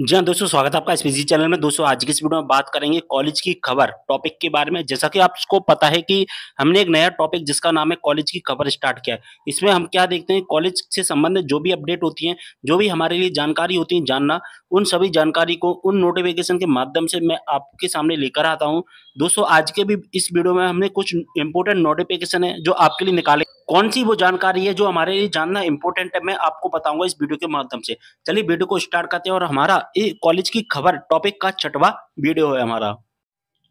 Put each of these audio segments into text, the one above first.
जी हाँ दोस्तों स्वागत है आपका इस बिजी चैनल में दोस्तों आज की इस वीडियो में बात करेंगे कॉलेज की खबर टॉपिक के बारे में जैसा कि आपको पता है कि हमने एक नया टॉपिक जिसका नाम है कॉलेज की खबर स्टार्ट किया है इसमें हम क्या देखते हैं कॉलेज से संबंधित जो भी अपडेट होती हैं जो भी हमारे लिए जानकारी होती है जानना उन सभी जानकारी को उन नोटिफिकेशन के माध्यम से मैं आपके सामने लेकर आता हूँ दोस्तों आज के भी इस वीडियो में हमने कुछ इंपोर्टेंट नोटिफिकेशन है जो आपके लिए निकाले कौन सी वो जानकारी है जो हमारे लिए जानना इंपॉर्टेंट है मैं आपको बताऊंगा इस वीडियो के माध्यम से चलिए वीडियो को स्टार्ट करते हैं और हमारा कॉलेज की खबर टॉपिक का छठवा वीडियो है हमारा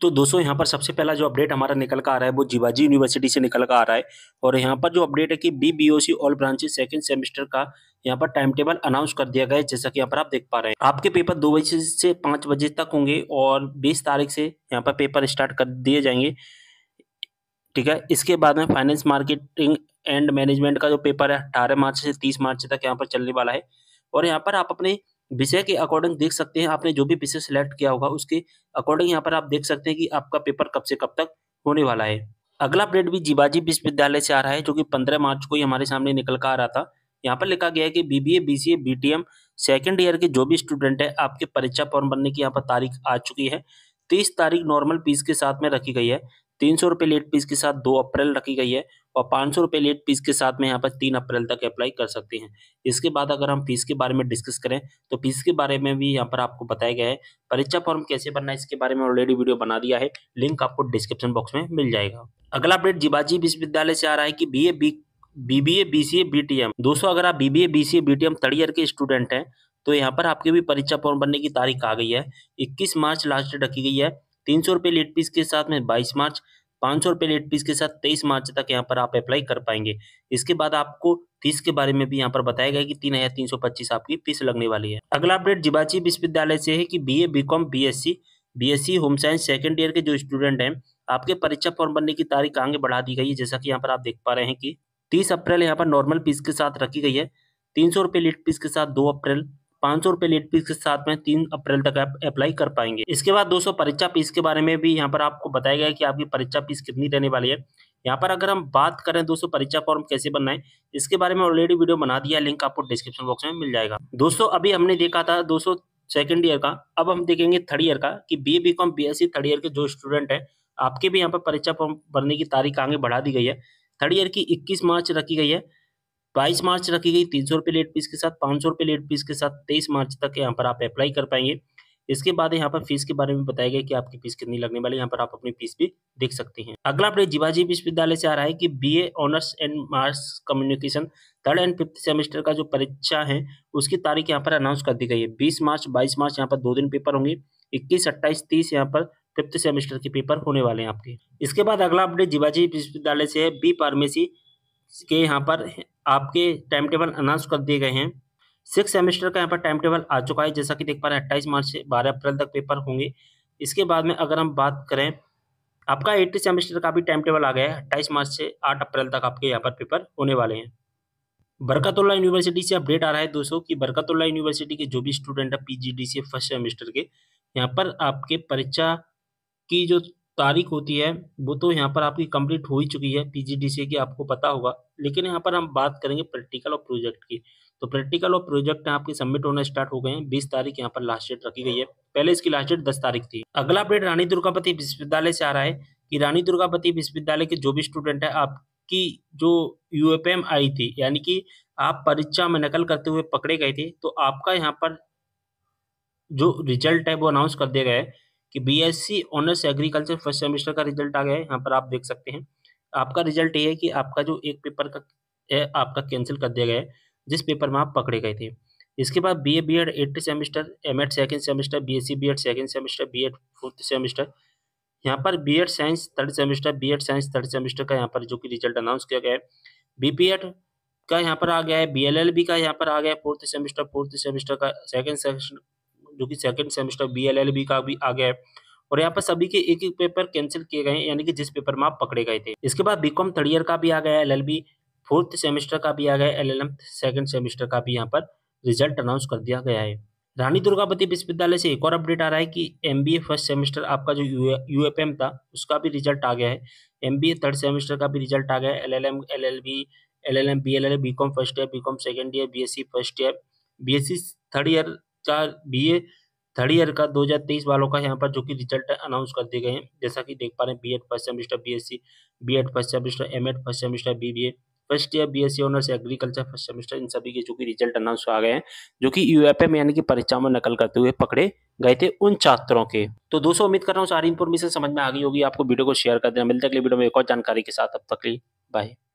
तो दोस्तों यहाँ पर सबसे पहला जो अपडेट हमारा निकल कर आ रहा है वो जीवाजी यूनिवर्सिटी से निकल कर आ रहा है और यहाँ पर जो अपडेट है कि BBOC all branches second semester का यहाँ पर टाइम टेबल अनाउंस कर दिया गया है जैसा कि यहाँ पर आप देख पा रहे हैं आपके पेपर दो बजे से पाँच बजे तक होंगे और बीस तारीख से यहाँ पर पेपर स्टार्ट कर दिए जाएंगे ठीक है इसके बाद में फाइनेंस मार्केटिंग एंड मैनेजमेंट का जो पेपर है अठारह मार्च से तीस मार्च तक यहाँ पर चलने वाला है और यहाँ पर आप अपने विषय के अकॉर्डिंग देख सकते हैं आपने जो भी विषय सिलेक्ट किया होगा उसके अकॉर्डिंग यहाँ पर आप देख सकते हैं कि आपका पेपर कब से कब तक होने वाला है अगला अपडेट भी जीवाजी विश्वविद्यालय से आ रहा है जो कि पंद्रह मार्च को ही हमारे सामने निकल कर आ रहा था यहाँ पर लिखा गया है कि BBA BCA BTM second year के जो भी स्टूडेंट है आपके परीक्षा फॉर्म भरने की यहाँ पर तारीख आ चुकी है तीस तारीख नॉर्मल फीस के साथ में रखी गई है तीन सौ रुपये लेट फीस के साथ दो अप्रैल रखी गई है और पाँच सौ रुपये लेट फीस के साथ में यहाँ पर तीन अप्रैल तक अप्लाई कर सकते हैं इसके बाद अगर हम फीस के बारे में डिस्कस करें तो फीस के बारे में भी यहाँ पर आपको बताया गया है परीक्षा फॉर्म कैसे बनना है इसके बारे में ऑलरेडी वीडियो बना दिया है लिंक आपको डिस्क्रिप्शन बॉक्स में मिल जाएगा अगला अपडेट जिबाजी विश्वविद्यालय से आ रहा है कि B A B BBA BCA BTM दोस्तों अगर आप BBA BCA BTM third year के स्टूडेंट हैं तो यहाँ पर आपके भी परीक्षा फॉर्म भरने की तारीख आ गई है 21 मार्च लास्ट डेट रखी गई है तीन सौ रुपये लेट फीस के साथ में बाईस मार्च पाँच सौ रुपये लेट फीस के साथ तेईस मार्च तक यहाँ पर आप अप्लाई कर पाएंगे इसके बाद आपको फीस के बारे में भी यहाँ पर बताया गया कि तीन हजार तीन सौ पच्चीस आपकी फीस लगने वाली है अगला अपडेट जिबाची विश्वविद्यालय से है कि B A B com B S C B S C home science second year के जो स्टूडेंट हैं आपके परीक्षा फॉर्म भरने की तारीख आगे बढ़ा दी गई है जैसा कि यहाँ पर आप देख पा रहे हैं कि तीस अप्रैल यहाँ पर नॉर्मल फीस के साथ रखी गई है तीन सौ रुपये लेट फीस के साथ दो अप्रैल पाँच सौ रुपये लेट फीस के साथ में तीन अप्रैल तक आप अप्लाई कर पाएंगे इसके बाद दोस्तों परीक्षा फीस के बारे में भी यहाँ पर आपको बताया गया कि आपकी परीक्षा फीस कितनी रहने वाली है यहाँ पर अगर हम बात करें दोस्तों परीक्षा फॉर्म कैसे बनना है इसके बारे में ऑलरेडी वीडियो बना दिया लिंक आपको डिस्क्रिप्शन बॉक्स में मिल जाएगा दोस्तों अभी हमने देखा था दोस्तों सेकेंड ईयर का अब हम देखेंगे थर्ड ईयर का कि B A B com B S C third year के जो स्टूडेंट हैं आपके भी यहाँ पर परीक्षा फॉर्म भरने की तारीख आगे बढ़ा दी गई है थर्ड ईयर की इक्कीस मार्च रखी गई है बाईस मार्च रखी गई तीन सौ रुपये लेट फीस के साथ पाँच सौ रुपये लेट फीस के साथ तेईस मार्च तक यहाँ पर आप अप्लाई कर पाएंगे इसके बाद यहाँ पर फीस के बारे में बताया गया कि आपकी फीस कितनी लगने वाली है यहाँ पर आप अपनी फीस भी देख सकते हैं अगला अपडेट जीवाजी विश्वविद्यालय से आ रहा है कि BA honours and mass communication third and fifth semester का जो परीक्षा है उसकी तारीख यहाँ पर अनाउंस कर दी गई है बीस मार्च बाईस मार्च यहाँ पर दो दिन पेपर होंगे इक्कीस अट्ठाईस तीस यहाँ पर फिफ्थ सेमेस्टर के पेपर होने वाले हैं आपके इसके बाद अगला अपडेट जीवाजी विश्वविद्यालय से है बी फार्मेसी के यहाँ पर आपके टाइम टेबल अनाउंस कर दिए गए हैं सिक्स सेमेस्टर का यहाँ पर टाइम टेबल आ चुका है जैसा कि देख पा रहे हैं अट्ठाईस मार्च से बारह अप्रैल तक पेपर होंगे इसके बाद में अगर हम बात करें आपका एट्थ सेमेस्टर का भी टाइम टेबल आ गया है अट्ठाईस मार्च से आठ अप्रैल तक आपके यहाँ पर पेपर होने वाले हैं बरकतुल्ला यूनिवर्सिटी से अपडेट आ रहा है दोस्तों कि बरकतुल्ला यूनिवर्सिटी के जो भी स्टूडेंट है पीजीडी से फर्स्ट सेमेस्टर के यहाँ पर आपके परीक्षा की जो तारीख होती है वो तो यहाँ पर आपकी कंप्लीट हो ही चुकी है पीजीडीसी की आपको पता होगा लेकिन यहाँ पर हम बात करेंगे प्रैक्टिकल और प्रोजेक्ट की तो प्रैक्टिकल और प्रोजेक्ट आपके सबमिट होना स्टार्ट हो गए हैं बीस तारीख यहाँ पर लास्ट डेट रखी गई है पहले इसकी लास्ट डेट दस तारीख थी अगला अपडेट रानी दुर्गापति विश्वविद्यालय से आ रहा है कि रानी दुर्गापति विश्वविद्यालय के जो भी स्टूडेंट है आपकी जो यूएपीएम आई थी यानी कि आप परीक्षा में नकल करते हुए पकड़े गए थे तो आपका यहाँ पर जो रिजल्ट है वो अनाउंस कर दिया गया है कि BSc honours agriculture first semester का रिजल्ट आ गया है यहाँ पर आप देख सकते हैं आपका रिजल्ट ये है कि आपका जो एक पेपर का है आपका कैंसिल कर दिया गया है जिस पेपर में आप पकड़े गए थे इसके बाद B A B Ed eighth semester M Ed second semester B S C B Ed second semester B Ed fourth semester यहाँ पर B Ed science third semester B Ed science third semester का यहाँ पर जो कि result announce किया गया है बी पी एड का यहाँ पर आ गया है बी एल एल बी का यहाँ पर आ गया है फोर्थ सेमेस्टर फोर्थ सेमेस्टर का सेकेंड सेमेस्टर जो कि सेकंड सेमेस्टर बीएलएलबी का भी आ गया है और यहाँ पर सभी के एक एक पेपर कैंसिल किए गए हैं यानी कि जिस पेपर में आप पकड़े गए थे इसके बाद बीकॉम थर्ड ईयर का भी आ गया बी फोर्थ सेमेस्टर का भी आ गया एम सेकंड सेमेस्टर का भी यहाँ पर रिजल्ट अनाउंस कर दिया गया है रानी दुर्गापति विश्वविद्यालय से एक और अपडेट आ रहा है कि एम फर्स्ट सेमेस्टर आपका जो यू था उसका भी रिजल्ट आ गया है एम थर्ड सेमेस्टर का भी रिजल्ट आ गया है L L M L L B L L M B L L B com first year B com second year B S C first year B S C third year चार BA third year का 2023 वालों का यहाँ पर जो कि result announce कर दिए गए हैं जैसा कि देख पा रहे हैं BEd first semester BSc BEd first semester MEd first semester BBA first year BSc honours agriculture first semester इन सभी के जो कि रिजल्ट अनाउंस आ गए हैं जो कि यूएपएम यानी कि परीक्षा में नकल करते हुए पकड़े गए थे उन छात्रों के तो दोस्तों उम्मीद कर रहा हूँ सारी इन्फॉर्मेशन समझ में आ गई होगी आपको वीडियो को शेयर कर देना मिलते अगले वीडियो में एक और जानकारी के साथ अब तक लिए बाय